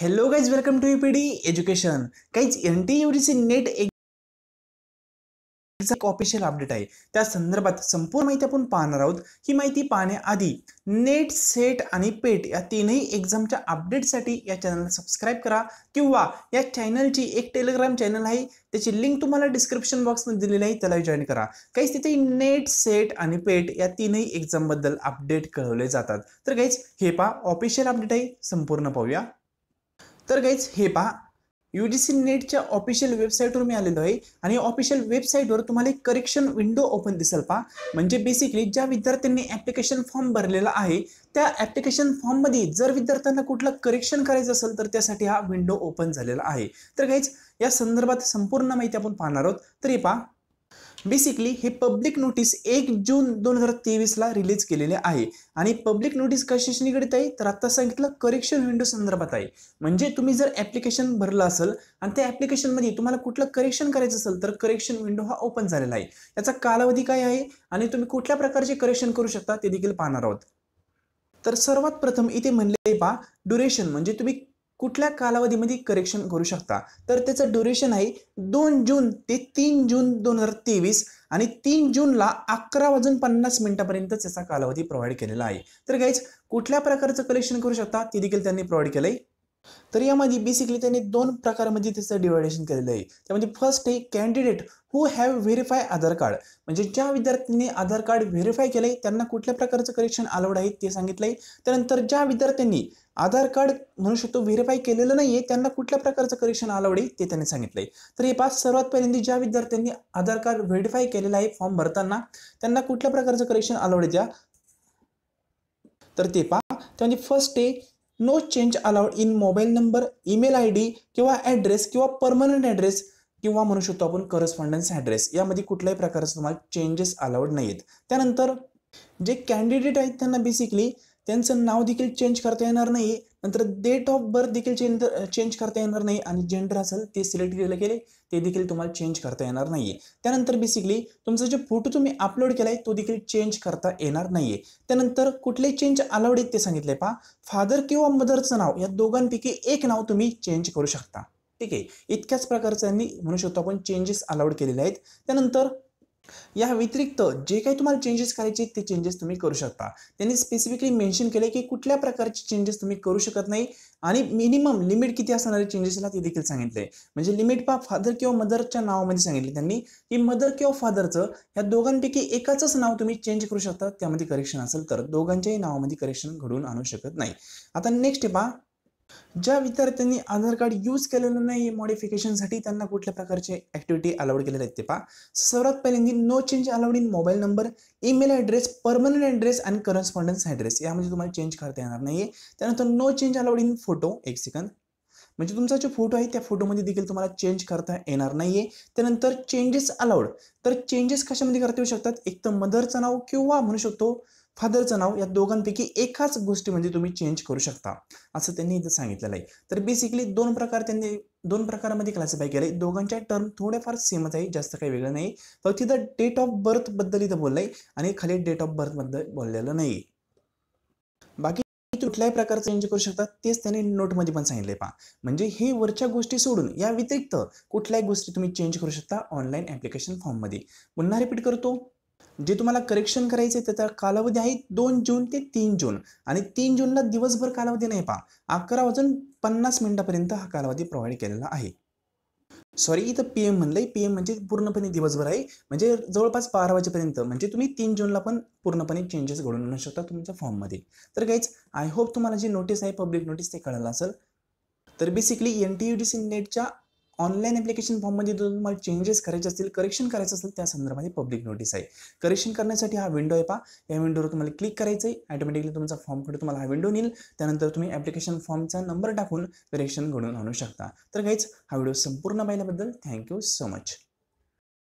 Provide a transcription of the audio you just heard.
hello guys welcome to U P D education काहीच N T C net एक official update आहे त्या संदर्भात संपूर्ण माहिती आपण पाहणार आहोत ही माहिती पाहण्याआधी नेट सेट आणि पेट या तीनही एक्झामच्या अपडेटसाठी या चॅनलला सबस्क्राईब करा किंवा या चॅनलची एक टेलिग्राम चॅनल आहे त्याची लिंक तुम्हाला डिस्क्रिप्शन बॉक्समध्ये दिलेली आहे त्याला जॉईन करा काहीच तिथे नेट सेट आणि पेट या तीनही एक्झामबद्दल अपडेट कळवले जातात तर काहीच हे पा ऑफिशियल अपडेट आहे संपूर्ण पाहूया तर गाईज हे पहा यू जी सी नेटच्या ऑफिशियल वेबसाईटवर मी आलेलो आहे आणि ऑफिशियल वेबसाईटवर तुम्हाला एक करेक्शन विंडो ओपन दिसेल पहा म्हणजे बेसिकली ज्या विद्यार्थ्यांनी ॲप्लिकेशन फॉर्म भरलेला आहे त्या ॲप्लिकेशन फॉर्ममध्ये जर विद्यार्थ्यांना कुठलं करेक्शन करायचं असेल तर त्यासाठी हा विंडो ओपन झालेला आहे तर काहीच या संदर्भात संपूर्ण माहिती आपण पाहणार आहोत तरी पहा बेसिकली हे पब्लिक नोटीस एक जून दोन हजार तेवीसला रिलीज केलेले आहे आणि पब्लिक नोटीस कशाशी निगडीत आहे तर आत्ता सांगितलं करेक्शन विंडो संदर्भात आहे म्हणजे तुम्ही जर ॲप्लिकेशन भरलं असेल आणि त्या ॲप्लिकेशनमध्ये तुम्हाला कुठलं करेक्शन करायचं असेल तर करेक्शन विंडो हा ओपन झालेला आहे त्याचा कालावधी काय आहे आणि तुम्ही कुठल्या प्रकारचे करेक्शन करू शकता ते देखील पाहणार आहोत तर सर्वात प्रथम इथे म्हणले बा ड्युरेशन म्हणजे तुम्ही कुठल्या कालावधीमध्ये करेक्शन करू शकता तर त्याचं ड्युरेशन आहे दोन जून ते तीन जून दोन हजार तेवीस आणि तीन जूनला अकरा वाजून पन्नास मिनिटापर्यंत त्याचा कालावधी प्रोव्हाइड केलेला आहे तर गाईज कुठल्या प्रकारचं कलेक्शन करू शकता ते देखील त्यांनी प्रोव्हाइड केलं आहे तर यामध्ये बेसिकली त्यांनी दोन प्रकारमध्ये म्हणजे त्याचं डिव्हायडेशन केलेलं आहे त्यामध्ये म्हणजे फर्स्ट आहे candidate who have verify Aadhaar card म्हणजे ज्या विद्यार्थ्यांनी आधार कार्ड व्हेरीफाय केलं आहे त्यांना कुठल्या प्रकारचं करेक्शन अलाउड आहे ते सांगितलं आहे त्यानंतर ज्या विद्यार्थ्यांनी आधार कार्ड म्हणू शकतो व्हेरीफाय केलेलं नाही आहे त्यांना कुठल्या प्रकारचं करेक्शन अलाउड आहे ते त्यांनी सांगितलं आहे तर हे पाच सर्वात पहिल्यांदा ज्या विद्यार्थ्यांनी आधार कार्ड व्हेरीफाय केलेलं आहे फॉर्म भरताना त्यांना कुठल्या प्रकारचं करेक्शन अलाउड आहे त्या तर ते पहा म्हणजे फर्स्ट आहे no change allowed in mobile number email I D किंवा ॲड्रेस किंवा परमनंट ॲड्रेस किंवा म्हणू शकतो आपण करस्पॉन्डन्स ॲड्रेस यामध्ये कुठल्याही प्रकारचं तुम्हाला चेंजेस अलाउड नाहीत त्यानंतर जे कॅन्डिडेट आहेत त्यांना बेसिकली त्यांचं नाव देखील चेंज करता येणार नाही नंतर डेट ऑफ बर्थ देखील चेंज चेंज करता येणार नाही आणि जेंडर असेल ते सिलेक्ट केलं गेले ते देखील तुम्हाला चेंज करता येणार नाही आहे त्यानंतर बेसिकली तुमचा जे फोटो तुम्ही अपलोड केला आहे तो देखील चेंज करता येणार नाही आहे त्यानंतर कुठले चेंज अलाउड आहेत ते सांगितले पहा फादर किंवा मदरचं नाव या दोघांपैकी एक नाव तुम्ही चेंज करू शकता ठीक आहे इतक्याच प्रकारचं त्यांनी म्हणू शकतो आपण चेंजेस अलाउड केलेले आहेत त्यानंतर या व्यतिरिक्त जे काही तुम्हाला चेंजेस करायचे ते चेंजेस तुम्ही करू शकता त्यांनी स्पेसिफिकली मेन्शन केले की कुठल्या प्रकारचे चेंजेस तुम्ही करू शकत नाही आणि मिनिमम लिमिट किती असणारे चेंजेसला ते देखील सांगितले म्हणजे लिमिट पा फादर किंवा मदरच्या नावामध्ये सांगितले त्यांनी की मदर किंवा फादरचं या दोघांपैकी एकाच नाव तुम्ही चेंज करू शकता त्यामध्ये करेक्शन असेल तर दोघांच्याही नावामध्ये करेक्शन घडून आणू शकत नाही आता नेक्स्ट पहा ज्या विद्यार्थ्यांनी आधार कार्ड यूज केलेलं नाही मॉडिफिकेशनसाठी त्यांना कुठल्या प्रकारचे ऍक्टिव्हिटी अलाउड केलेले आहेत ते पहा सर्वात पहिल्यांदी no change allowed in mobile number email address permanent address आणि करस्पॉन्डन्स ॲड्रेस यामध्ये तुम्हाला चेंज करता येणार नाही त्यानंतर no change allowed in photo एक सेकंद म्हणजे तुमचा जो फोटो आहे त्या फोटोमध्ये देखील तुम्हाला चेंज करता येणार नाही आहे त्यानंतर चेंजेस अलाउड तर चेंजेस कशामध्ये करता येऊ शकतात एक तर मदरचं नाव किंवा म्हणू शकतो फादरचं नाव या दोघांपैकी एकाच म्हणजे तुम्ही चेंज करू शकता असं त्यांनी इथं सांगितलेलं आहे तर बेसिकली दोन प्रकार त्यांनी दोन प्रकारामध्ये क्लासिफाय आहे दोघांच्या टर्म थोड्याफार सेमच आहे जास्त काही वेगळं नाही तर तिथं डेट ऑफ बर्थबद्दल इथं बोललं आणि खाली डेट ऑफ बर्थबद्दल बोललेलं नाही बाकी कुठल्याही प्रकारचं चेंज करू शकता तेच त्यांनी नोटमध्ये पण सांगितले पहा म्हणजे हे वरच्या गोष्टी सोडून या व्यतिरिक्त कुठल्याही गोष्टी तुम्ही चेंज करू शकता ऑनलाईन ऍप्लिकेशन फॉर्ममध्ये पुन्हा रिपीट करतो जे तुम्हाला करेक्शन करायचे त्याचा कालावधी आहे दोन जून ते तीन जून आणि तीन जूनला दिवसभर कालावधी नाही पहा अकरा वाजून पन्नास मिनिटापर्यंत हा कालावधी प्रोव्हाइड केलेला आहे सॉरी इथं पी एम म्हणलंय पी एम म्हणजे पूर्णपणे दिवसभर आहे म्हणजे जवळपास बारा वाजेपर्यंत म्हणजे तुम्ही तीन जूनला पण पूर्णपणे चेंजेस घडून आणू शकता तुमच्या फॉर्ममध्ये तर काहीच आय होप तुम्हाला जी नोटीस आहे पब्लिक नोटीस ते कळलं असेल तर basically N T U D C नेटच्या ऑनलाईन ॲप्लिकेशन फॉर्ममध्ये जर तुम्हाला चेंजेस करायचे असतील करेक्शन करायचं असेल त्या संदर्भात पब्लिक नोटीस आहे करेक्शन करण्यासाठी हा विंडो आहे पा या विंडोवर तुम्हाला क्लिक करायचं आहे ॲटोमॅटिकली तुमचा फॉर्म फॉर्मकडे तुम्हाला हा विंडो नेईल त्यानंतर तुम्ही ॲप्लिकेशन फॉर्मचा नंबर टाकून करेक्शन घडून आणू शकता तर काहीच हा व्हिडिओ संपूर्ण पाहिल्याबद्दल थँक्यू सो मच